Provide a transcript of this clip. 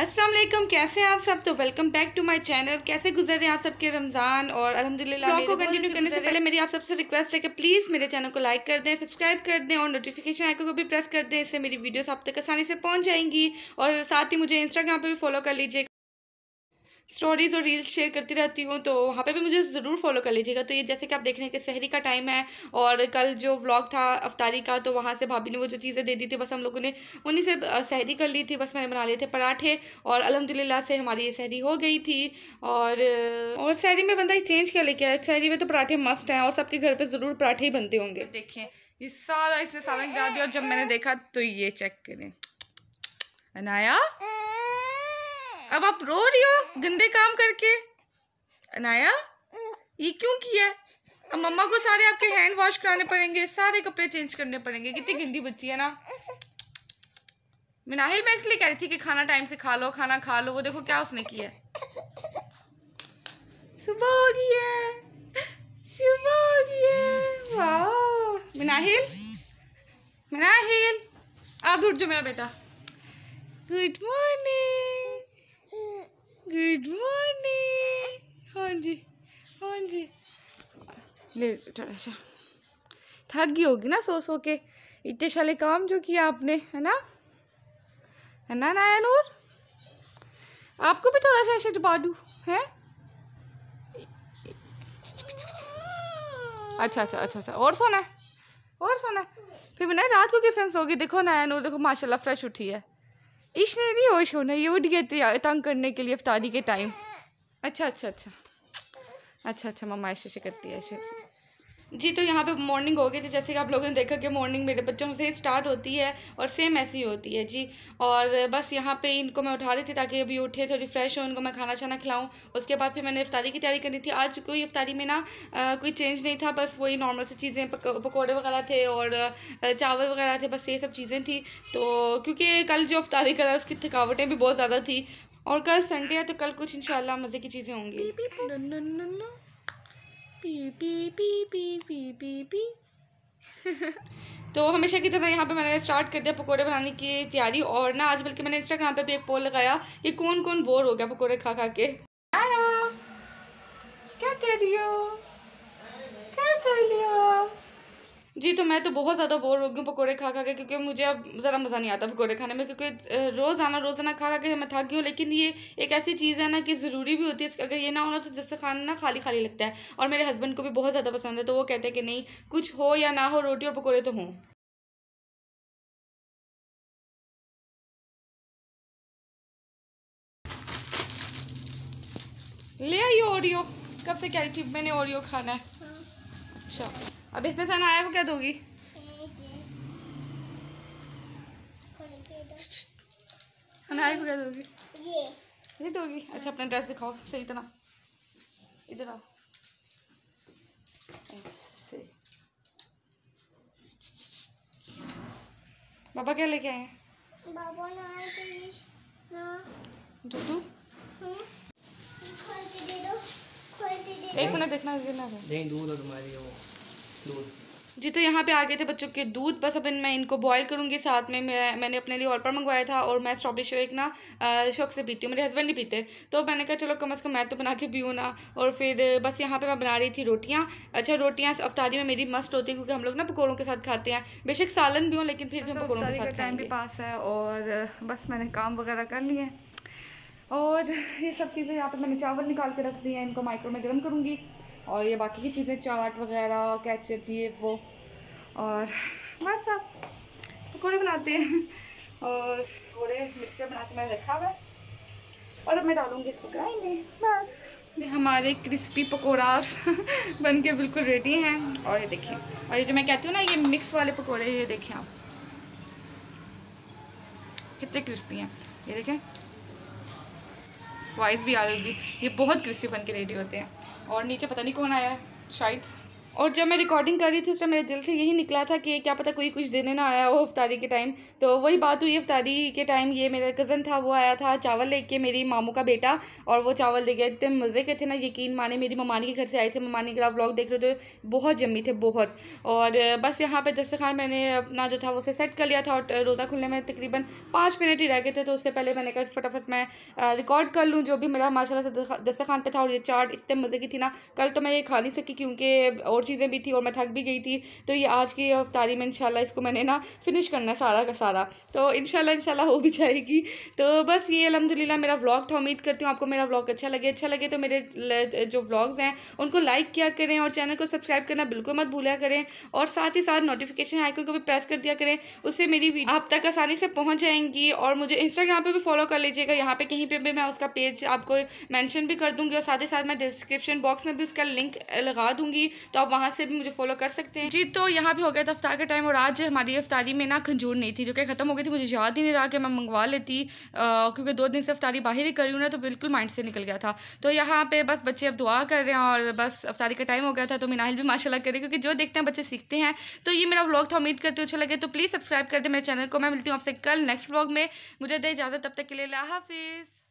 अस्सलाम वालेकुम कैसे हैं आप सब तो welcome back to my channel कैसे गुजर रहे हैं आप सबके रमज़ान और अल्हम्दुलिल्लाह को कंटिन्यू करने से पहले मेरी आप सबसे रिक्वेस्ट है कि प्लीज़ मेरे चैनल को लाइक कर दें सब्सक्राइब कर दें और नोटिफिकेशन आइकन को भी प्रेस कर दें इससे मेरी वीडियोस आप तक आसानी से पहुँच जाएंगी और साथ ही मुझे इंस्टाग्राम पर भी फॉलो कर लीजिए स्टोरीज़ और रील्स शेयर करती रहती हूँ तो वहाँ पे भी मुझे ज़रूर फॉलो कर लीजिएगा तो ये जैसे कि आप देख रहे हैं कि शहरी का टाइम है और कल जो व्लॉग था अफ्तारी का तो वहाँ से भाभी ने वो जो चीज़ें दे दी थी बस हम लोगों ने उन्हीं से शहरी कर ली थी बस मैंने बना लिए थे पराठे और अलहमदिल्ला से हमारी ये शहरी हो गई थी और और शहरी में बंदा ये चेंज क्या लेके आया शहरी में तो पराठे मस्ट हैं और सबके घर पर ज़रूर पराठे ही बनते होंगे तो देखें ये सारा इसने सारा गिरा दिया और जब मैंने देखा तो ये चेक करें अनाया अब आप रो रही हो गंदे काम करके अनाया ये क्यों किया अब मम्मा को सारे आपके हैंड वॉश कराने पड़ेंगे सारे कपड़े चेंज करने पड़ेंगे कितनी गंदी बच्ची है ना मिनाहिल मैं इसलिए कह रही थी कि खाना टाइम से खा लो खाना खा लो वो देखो क्या उसने किया है सुबह हो गई है सुबह हो गई है वाह मिनाहिल मिनाहिल आप उठ जाओ मेरा बेटा गुड मॉर्निंग गुड मॉर्निंग हाँ जी हाँ जी ले थोड़ा अच्छा थक गई होगी ना सो सो के इतने सारे काम जो किया आपने है ना है ना नाया नूर आपको भी थोड़ा सा ऐसे डुबा दूँ है अच्छा अच्छा अच्छा अच्छा और सोना है और सोना है फिर मैंने रात को किस सेंस होगी देखो नाया नूर देखो माशाल्लाह फ्रेश उठी है इसने ने नहीं होश होना ये उठ गए थे तंग करने के लिए अफ्तारी के टाइम अच्छा अच्छा अच्छा अच्छा अच्छा मम्मा ऐसे ऐसे करती है ऐसे ऐसे जी तो यहाँ पे मॉर्निंग हो गई थी जैसे कि आप लोगों ने देखा कि मॉर्निंग मेरे बच्चों से स्टार्ट होती है और सेम ऐसी होती है जी और बस यहाँ पे इनको मैं उठा रही थी ताकि अभी उठे थोड़ी फ्रेश हो उनको मैं खाना छाना खिलाऊँ उसके बाद फिर मैंने इफ्तारी की तैयारी करनी थी आज कोई इफ्तारी में ना आ, कोई चेंज नहीं था बस वही नॉर्मल सी चीज़ें पकौड़े वगैरह थे और चावल वगैरह थे बस ये सब चीज़ें थी तो क्योंकि कल जो इफ्तारी करा उसकी थकावटें भी बहुत ज़्यादा थी और कल संडे है तो कल कुछ इन मज़े की चीज़ें होंगी P P P P P P P तो हमेशा की तरह यहाँ पे मैंने स्टार्ट कर दिया पकोड़े बनाने की तैयारी और ना आज बल्कि मैंने इंस्टाग्राम पे भी एक पोल लगाया कि कौन कौन बोर हो गया पकोड़े खा खा के आया क्या कह रही हो क्या कर रही हो जी तो मैं तो बहुत ज़्यादा बोर हो गई हूँ पकौड़े खा खा के क्योंकि मुझे अब ज़रा मज़ा नहीं आता पकौड़े खाने में क्योंकि रोज़ाना रोज़ाना खा खा के मैं थक गई हूँ लेकिन ये एक ऐसी चीज़ है ना कि ज़रूरी भी होती है अगर ये ना होना तो जैसे खाना ना खाली खाली लगता है और मेरे हस्बैंड को भी बहुत ज़्यादा पसंद है तो वो कहते हैं कि नहीं कुछ हो या ना हो रोटी और पकौड़े तो हों ले आई ओरियो कब से कह रही थी मैंने ओरियो खाना है अच्छा अब इसमें से नाया को क्या दोगी नाया को क्या दोगी ये ये दोगी अच्छा अपना ड्रेस दिखाओ सही तरह इधर आओ बाबा क्या लेके आए हैं बाबा ना आए तो दूध हाँ। खोल के दे दो एक मिनट देखना नहीं दूध जी तो यहाँ पे आ गए थे बच्चों के दूध बस अब मैं इनको बॉईल करूँगी साथ में मैं मैंने अपने लिए और पर मंगवाया था और मैं स्ट्रॉबेरी एक ना शौक से पीती हूँ मेरे हस्बैंड नहीं पीते तो मैंने कहा चलो कम अज़ कम मैं तो बना के पीऊँ ना और फिर बस यहाँ पे मैं बना रही थी रोटियाँ अच्छा रोटियाँ अफ्तारी में मेरी मस्त होती है क्योंकि हम लोग ना पकौड़ों के साथ खाते हैं बेशक सालन भी हों लेकिन फिर भी हम पकौड़ों के साथ टाइम भी पास है और बस मैंने काम वगैरह कर लिए और ये सब चीज़ें यहाँ पर मैंने चावल निकाल के रख दिए हैं इनको माइक्रो में गर्म करूँगी और ये बाकी की चीज़ें चाट वगैरह कैचअप ये वो और बस आप पकौड़े बनाते हैं और थोड़े मिक्सचर बना के मैंने रखा हुआ है और अब मैं डालूँगी इसको ग्राइंड में बस हमारे क्रिस्पी पकौड़ा बन के बिल्कुल रेडी हैं और ये देखिए और ये जो मैं कहती हूँ ना ये मिक्स वाले पकौड़े ये देखें आप कितने क्रिस्पी हैं ये देखें वॉइस भी आ रही होगी ये बहुत क्रिस्पी बन के रेडी होते हैं और नीचे पता नहीं कौन आया है शायद और जब मैं रिकॉर्डिंग कर रही थी उस टाइम मेरे दिल से यही निकला था कि क्या पता कोई कुछ देने ना आया हो अफ्तारी के टाइम तो वही बात हुई अफ्तारी के टाइम ये मेरा कज़न था वो आया था चावल लेके मेरी मामू का बेटा और वो चावल दे गया इतने मज़े के थे ना यकीन माने मेरी ममानी के घर से आए थे ममानी का ब्लॉग देख रहे थे बहुत जमी थे बहुत और बस यहाँ पर दस्तखान मैंने अपना जो था वो उसे सेट कर लिया था और रोज़ा खुलने में तकरीबन पाँच मिनट ही रह गए थे तो उससे पहले मैंने कहा फटाफट मैं रिकॉर्ड कर लूँ जो भी मेरा माशा से दस्तखान पर था और ये चाट इतने मज़े की थी ना कल तो मैं ये खा नहीं सकी क्योंकि और और चीज़ें भी थी और मैं थक भी गई थी तो ये आज की अफ्तारी में इनशाला इसको मैंने ना फिनिश करना सारा का सारा तो इन इनशाला हो भी जाएगी तो बस ये अलहमदिल्ला मेरा व्लॉग था उम्मीद करती हूँ आपको मेरा व्लॉग अच्छा लगे अच्छा लगे तो मेरे जो व्लॉग्स हैं उनको लाइक किया करें और चैनल को सब्सक्राइब करना बिल्कुल मत भूलिया करें और साथ ही साथ नोटिफिकेशन आइकन को भी प्रेस कर दिया करें उससे मेरी आप तक आसानी से पहुँच जाएंगी और मुझे इंस्टाग्राम पर भी फॉलो कर लीजिएगा यहाँ पर कहीं पर भी मैं उसका पेज आपको मैंशन भी कर दूँगी और साथ ही साथ मैं डिस्क्रिप्शन बॉक्स में भी उसका लिंक लगा दूँगी तो आप वहाँ से भी मुझे फॉलो कर सकते हैं जी तो यहाँ भी हो गया था अफ्तार का टाइम और आज हमारी अफ्तारी में ना खंजूर नहीं थी जो कि ख़त्म हो गई थी मुझे याद ही नहीं रहा कि मैं मंगवा लेती क्योंकि दो दिन से अफ्तारी बाहर ही करी हूँ ना तो बिल्कुल माइंड से निकल गया था तो यहाँ पर बस बच्चे अब दुआ कर रहे हैं और बस अफ्तारी का टाइम हो गया था तो मिनाहिल भी माशाला करें क्योंकि जो देखते हैं बच्चे सीखते हैं तो ये मेरा व्लॉग था उम्मीद करते हो अच्छा लगे तो प्लीज़ सब्सक्राइब कर दे मेरे चैनल को मैं मिलती हूँ आपसे कल नेक्स्ट व्लॉग में मुझे दे इजाज़त तब तक के लिए ला हाफिज़